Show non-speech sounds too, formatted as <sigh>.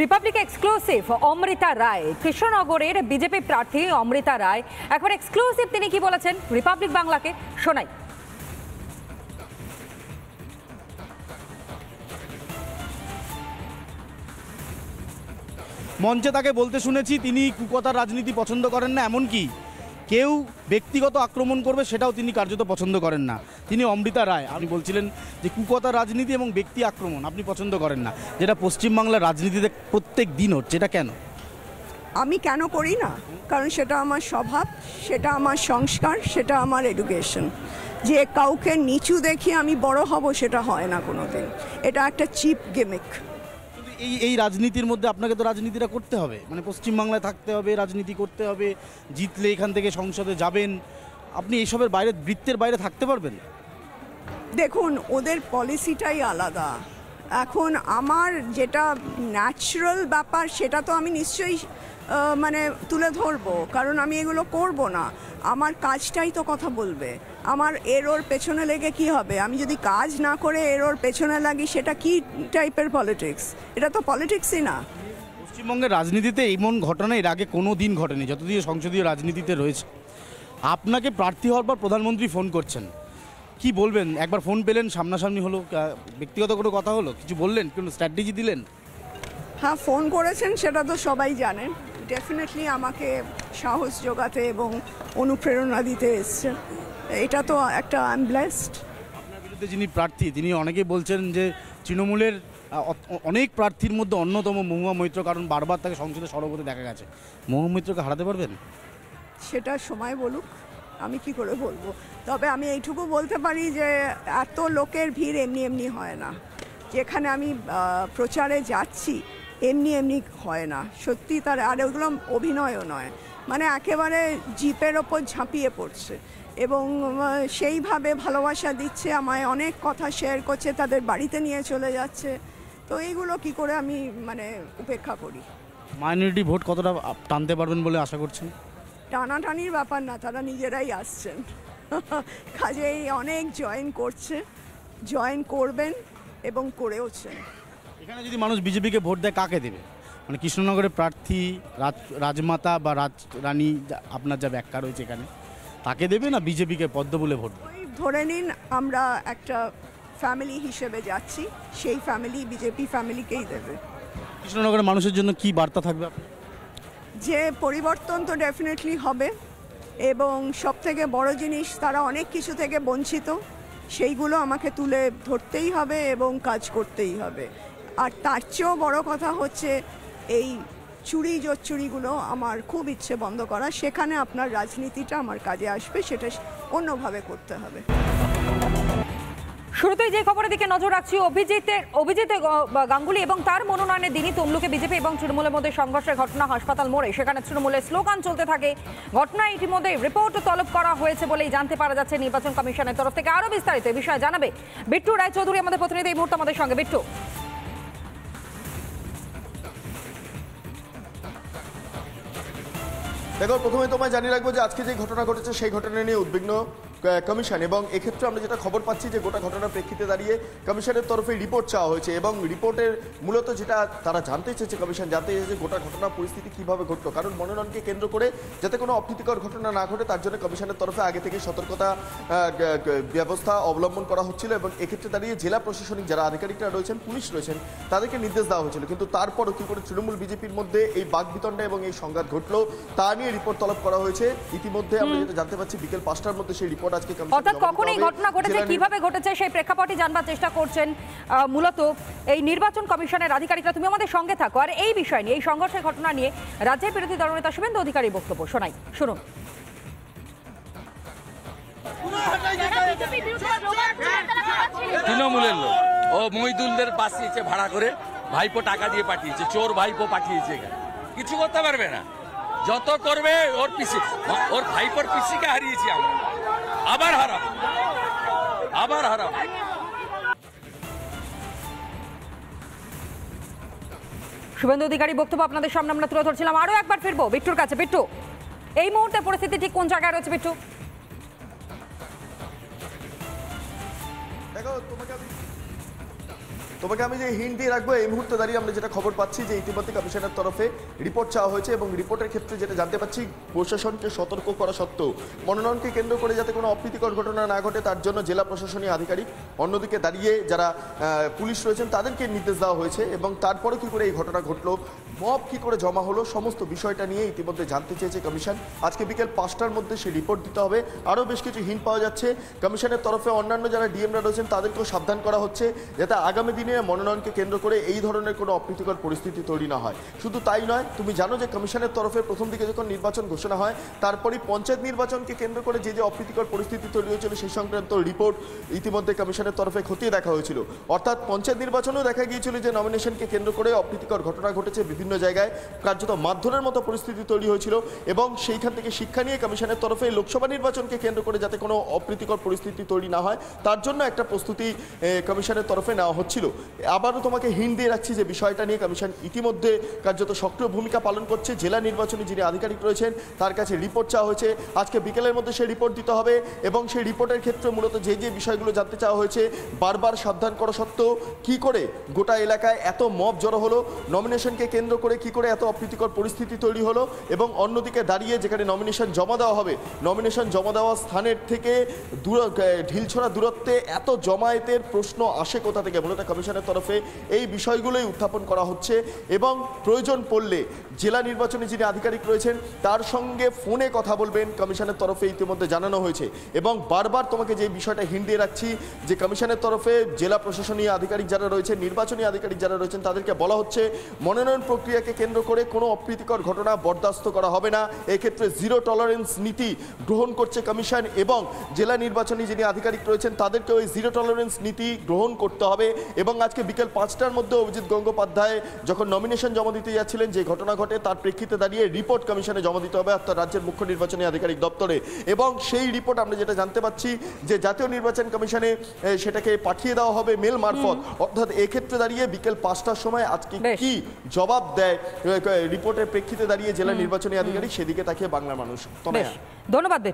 Republic exclusive Amrita রায় কৃষ্ণনগরের BJP প্রার্থী অমৃতা রায় এখন এক্সক্লুসিভ তিনি কি বলেছেন রিপাবলিক বাংলাকে শোনাই মঞ্চে তাকে বলতে শুনেছি তিনি কুকতার রাজনীতি পছন্দ করেন না এমনকি কেউ ব্যক্তিগত আক্রমণ করবে সেটাও তিনি কার্যত পছন্দ করেন না তিনি অমৃতা রায় আপনি বলছিলেন যে কুকতা রাজনীতি এবং ব্যক্তি আক্রমণ আপনি পছন্দ করেন না যেটা পশ্চিমবাংলার রাজনীতিতে প্রত্যেক দিন হচ্ছে এটা কেন আমি কেন করি না কারণ সেটা আমার স্বভাব সেটা আমার সংস্কার সেটা আমার এডুকেশন যে কাউকে নিচু দেখি আমি বড় হব সেটা হয় না কোনো দিন এটা একটা চিপ গেমিক এই এই রাজনীতির মধ্যে আপনাকে তো রাজনীতিটা করতে হবে মানে পশ্চিমবাংলায় থাকতে হবে রাজনীতি করতে হবে জিতলে এখান থেকে সংসদে যাবেন আপনি এইসবের বাইরে বৃত্তের বাইরে থাকতে পারবেন দেখুন ওদের পলিসিটাই আলাদা এখন আমার যেটা ন্যাচারাল ব্যাপার সেটা তো আমি নিশ্চয়ই মানে তুলে ধরবো কারণ আমি এগুলো করব না আমার কাজটাই তো কথা বলবে আমার এরোর পেছনে লেগে কি হবে আমি যদি কাজ না করে এরোর পেছনে লাগি সেটা কি টাইপের পলিটিক্স এটা তো পলিটিক্সই না পশ্চিমবঙ্গের রাজনীতিতে এমন ঘটনা এর আগে কোনো দিন ঘটেনি যতদিন সংসদীয় রাজনীতিতে রয়েছে আপনাকে প্রার্থী হওয়ার পর প্রধানমন্ত্রী ফোন করছেন কি বলবেন একবার ফোন পেলেন সামনাসামনি হলো ব্যক্তিগত কোনো কথা হলো কিছু বললেন কোনো স্ট্র্যাটেজি দিলেন হ্যাঁ ফোন করেছেন সেটা তো সবাই জানেন ডেফিনেটলি আমাকে সাহস যোগাতে এবং অনুপ্রেরণা দিতে এসছেন এটা তো একটা আই ব্লেসড আপনার বিরুদ্ধে যিনি প্রার্থী তিনি অনেকেই বলছেন যে তৃণমূলের অনেক প্রার্থীর মধ্যে অন্যতম মহুয়া মৈত্র কারণ বারবার তাকে সংসদে সরবতে দেখা গেছে মহুয়া মৈত্রকে হারাতে পারবেন সেটা সময় বলুক আমি কি করে বলবো তবে আমি এইটুকু বলতে পারি যে এত লোকের ভিড় এমনি এমনি হয় না যেখানে আমি প্রচারে যাচ্ছি এমনি এমনি হয় না সত্যি তার আর ওগুলো অভিনয়ও নয় মানে একেবারে জিপের ওপর ঝাঁপিয়ে পড়ছে এবং সেইভাবে ভালোবাসা দিচ্ছে আমায় অনেক কথা শেয়ার করছে তাদের বাড়িতে নিয়ে চলে যাচ্ছে তো এইগুলো কি করে আমি মানে উপেক্ষা করি মাইনরিটি ভোট কতটা টানতে পারবেন বলে আশা করছেন টানাটানির ব্যাপার না তারা নিজেরাই আসছেন <laughs> কাজেই অনেক জয়েন করছে জয়েন করবেন এবং করেওছেন এখানে যদি মানুষ বিজেপিকে ভোট দেয় কাকে দেবে মানে কৃষ্ণনগরের প্রার্থী রাজ রাজমাতা বা রাজ রানী আপনার যা ব্যাখ্যা রয়েছে এখানে তাকে দেবে না বিজেপিকে পদ্ম বলে ভোট ধরে নিন আমরা একটা ফ্যামিলি হিসেবে যাচ্ছি সেই ফ্যামিলি বিজেপি ফ্যামিলিকেই দেবে কৃষ্ণনগরের মানুষের জন্য কি বার্তা থাকবে আপনার যে পরিবর্তন তো ডেফিনেটলি হবে এবং সব থেকে বড় জিনিস তারা অনেক কিছু থেকে বঞ্চিত সেইগুলো আমাকে তুলে ধরতেই হবে এবং কাজ করতেই হবে আর তার চেয়েও বড় কথা হচ্ছে এই চুরি চুরিগুলো আমার খুব ইচ্ছে বন্ধ করা সেখানে আপনার রাজনীতিটা আমার কাজে আসবে সেটা অন্যভাবে করতে হবে শুরুতেই যে খবরের দিকে নজর রাখছি অভিজিতের অভিজিত গাঙ্গুলি এবং তার মনোনয়নের দিনই তমলুকে বিজেপি এবং তৃণমূলের মধ্যে সংঘর্ষের ঘটনা হাসপাতাল মোড়ে সেখানে তৃণমূলের স্লোগান চলতে থাকে ঘটনায় ইতিমধ্যে রিপোর্ট তলব করা হয়েছে বলেই জানতে পারা যাচ্ছে নির্বাচন কমিশনের তরফ থেকে আরও বিস্তারিত বিষয়ে জানাবে বিট্টু রায়চৌধুরী আমাদের প্রতিনিধি এই মুহূর্তে আমাদের সঙ্গে বিট্টু দেখো প্রথমে তোমায় জানিয়ে রাখবো যে আজকে যে ঘটনা ঘটেছে সেই ঘটনা নিয়ে উদ্বিগ্ন কমিশন এবং এক্ষেত্রে আমরা যেটা খবর পাচ্ছি যে গোটা ঘটনার প্রেক্ষিতে দাঁড়িয়ে কমিশনের তরফে রিপোর্ট চাওয়া হয়েছে এবং রিপোর্টের মূলত যেটা তারা জানতে চেয়েছে কমিশন জানতে চেয়েছে গোটা ঘটনা পরিস্থিতি কিভাবে ঘটলো কারণ মনোনয়নকে কেন্দ্র করে যাতে কোনো অপ্রীতিকর ঘটনা না ঘটে তার জন্য কমিশনের তরফে আগে থেকে সতর্কতা ব্যবস্থা অবলম্বন করা হচ্ছিল এবং এক্ষেত্রে দাঁড়িয়ে জেলা প্রশাসনিক যারা আধিকারিকরা রয়েছেন পুলিশ রয়েছেন তাদেরকে নির্দেশ দেওয়া হয়েছিল কিন্তু তারপরও কী করে তৃণমূল বিজেপির মধ্যে এই বাগবিতণ্ডা এবং এই সংঘাত ঘটলো তা নিয়ে রিপোর্ট তলব করা হয়েছে ইতিমধ্যে আমরা যেটা জানতে পারছি বিকেল পাঁচটার মধ্যে সেই রিপোর্ট আজকে অর্থাৎ কখন এই ঘটনা ঘটেছে কিভাবে ঘটেছে সেই প্রেক্ষাপটই জানবার চেষ্টা করছেন মূলত এই নির্বাচন কমিশনের আধিকারিকরা তুমি আমাদের সঙ্গে থাকো আর এই বিষয় নিয়ে এই সংঘর্ষের ঘটনা নিয়ে রাজ্যের বিরোধী শুভেন্দু অধিকারী বক্তব্য শোনাই শুনুন তৃণমূলের লোক ও মহিদুলদের ভাড়া করে ভাইপো টাকা দিয়ে পাঠিয়েছে চোর ভাইপো পাঠিয়েছে কিছু করতে পারবে না যত করবে ওর পিসি ওর ওর পিসিকে হারিয়েছি আমরা আবার হারাব আবার হারাব শুভেন্দু অধিকারী বক্তব্য আপনাদের সামনে আমরা তুলে ধরছিলাম আরও একবার ফিরবো বিট্টুর কাছে বিট্টু এই মুহূর্তে পরিস্থিতি ঠিক কোন জায়গায় রয়েছে বিট্টু দেখো তোমাকে তোমাকে আমি যে হিন্ট দিয়ে রাখবো এই মুহূর্তে দাঁড়িয়ে আমরা যেটা খবর পাচ্ছি যে ইতিমধ্যে কমিশনের তরফে রিপোর্ট চাওয়া হয়েছে এবং রিপোর্টের ক্ষেত্রে যেটা জানতে পাচ্ছি প্রশাসনকে সতর্ক করা সত্ত্বেও মনোনয়নকে কেন্দ্র করে যাতে কোনো অপ্রীতিকর ঘটনা না ঘটে তার জন্য জেলা প্রশাসনীয় আধিকারিক অন্যদিকে দাঁড়িয়ে যারা পুলিশ রয়েছেন তাদেরকে নির্দেশ দেওয়া হয়েছে এবং তারপরে কি করে এই ঘটনা ঘটলো মব কি করে জমা হলো সমস্ত বিষয়টা নিয়ে ইতিমধ্যে জানতে চেয়েছে কমিশন আজকে বিকেল পাঁচটার মধ্যে সে রিপোর্ট দিতে হবে আরও বেশ কিছু হিন্ট পাওয়া যাচ্ছে কমিশনের তরফে অন্যান্য যারা ডিএমরা রয়েছেন তাদেরকেও সাবধান করা হচ্ছে যাতে আগামী দিন নিয়ে মনোনয়নকে কেন্দ্র করে এই ধরনের কোনো অপ্রীতিকর পরিস্থিতি তৈরি না হয় শুধু তাই নয় তুমি জানো যে কমিশনের তরফে প্রথম দিকে যখন নির্বাচন ঘোষণা হয় তারপরই পঞ্চায়েত নির্বাচনকে কেন্দ্র করে যে যে অপ্রীতিকর পরিস্থিতি তৈরি হয়েছিল সেই সংক্রান্ত রিপোর্ট ইতিমধ্যে কমিশনের তরফে খতিয়ে দেখা হয়েছিল অর্থাৎ পঞ্চায়েত নির্বাচনেও দেখা গিয়েছিল যে নমিনেশনকে কেন্দ্র করে অপ্রীতিকর ঘটনা ঘটেছে বিভিন্ন জায়গায় কার্যত মাধ্যমের মতো পরিস্থিতি তৈরি হয়েছিল এবং সেইখান থেকে শিক্ষা নিয়ে কমিশনের তরফে লোকসভা নির্বাচনকে কেন্দ্র করে যাতে কোনো অপ্রীতিকর পরিস্থিতি তৈরি না হয় তার জন্য একটা প্রস্তুতি কমিশনের তরফে নেওয়া হচ্ছিল আবারও তোমাকে হিন দিয়ে রাখছি যে বিষয়টা নিয়ে কমিশন ইতিমধ্যে কার্যত সক্রিয় ভূমিকা পালন করছে জেলা নির্বাচনী যিনি আধিকারিক রয়েছেন তার কাছে রিপোর্ট চাওয়া হয়েছে আজকে বিকেলের মধ্যে সেই রিপোর্ট দিতে হবে এবং সেই রিপোর্টের ক্ষেত্রে মূলত যে যে বিষয়গুলো জানতে চাওয়া হয়েছে বারবার সাবধান করা সত্ত্বেও কি করে গোটা এলাকায় এত মব জড়ো হলো নমিনেশনকে কেন্দ্র করে কি করে এত অপ্রীতিকর পরিস্থিতি তৈরি হলো এবং অন্যদিকে দাঁড়িয়ে যেখানে নমিনেশন জমা দেওয়া হবে নমিনেশন জমা দেওয়া স্থানের থেকে দূর ঢিলছড়া দূরত্বে এত জমায়েতের প্রশ্ন আসে কোথা থেকে মূলত কমিশন কমিশনের তরফে এই বিষয়গুলোই উত্থাপন করা হচ্ছে এবং প্রয়োজন পড়লে জেলা নির্বাচনে যিনি আধিকারিক রয়েছেন তার সঙ্গে ফোনে কথা বলবেন কমিশনের তরফে ইতিমধ্যে জানানো হয়েছে এবং বারবার তোমাকে যে বিষয়টা হিন্দি রাখছি যে কমিশনের তরফে জেলা প্রশাসনীয় আধিকারিক যারা রয়েছেন নির্বাচনী আধিকারিক যারা রয়েছেন তাদেরকে বলা হচ্ছে মনোনয়ন প্রক্রিয়াকে কেন্দ্র করে কোনো অপ্রীতিকর ঘটনা বরদাস্ত করা হবে না এক্ষেত্রে জিরো টলারেন্স নীতি গ্রহণ করছে কমিশন এবং জেলা নির্বাচনী যিনি আধিকারিক রয়েছেন তাদেরকেও ওই জিরো টলারেন্স নীতি গ্রহণ করতে হবে এবং আজকে বিকেল পাঁচটার মধ্যে অভিজিৎ গঙ্গোপাধ্যায় যখন নমিনেশন জমা দিতে যাচ্ছিলেন যে ঘটনা ঘটে তার প্রেক্ষিতে দাঁড়িয়ে রিপোর্ট কমিশনে জমা দিতে হবে অর্থাৎ রাজ্যের মুখ্য নির্বাচনী আধিকারিক দপ্তরে এবং সেই রিপোর্ট আমরা যেটা জানতে পাচ্ছি যে জাতীয় নির্বাচন কমিশনে সেটাকে পাঠিয়ে দেওয়া হবে মেল মারফত অর্থাৎ এক্ষেত্রে দাঁড়িয়ে বিকেল পাঁচটার সময় আজকে কি জবাব দেয় রিপোর্টের প্রেক্ষিতে দাঁড়িয়ে জেলা নির্বাচনী আধিকারিক সেদিকে তাকিয়ে বাংলার মানুষ ধন্যবাদ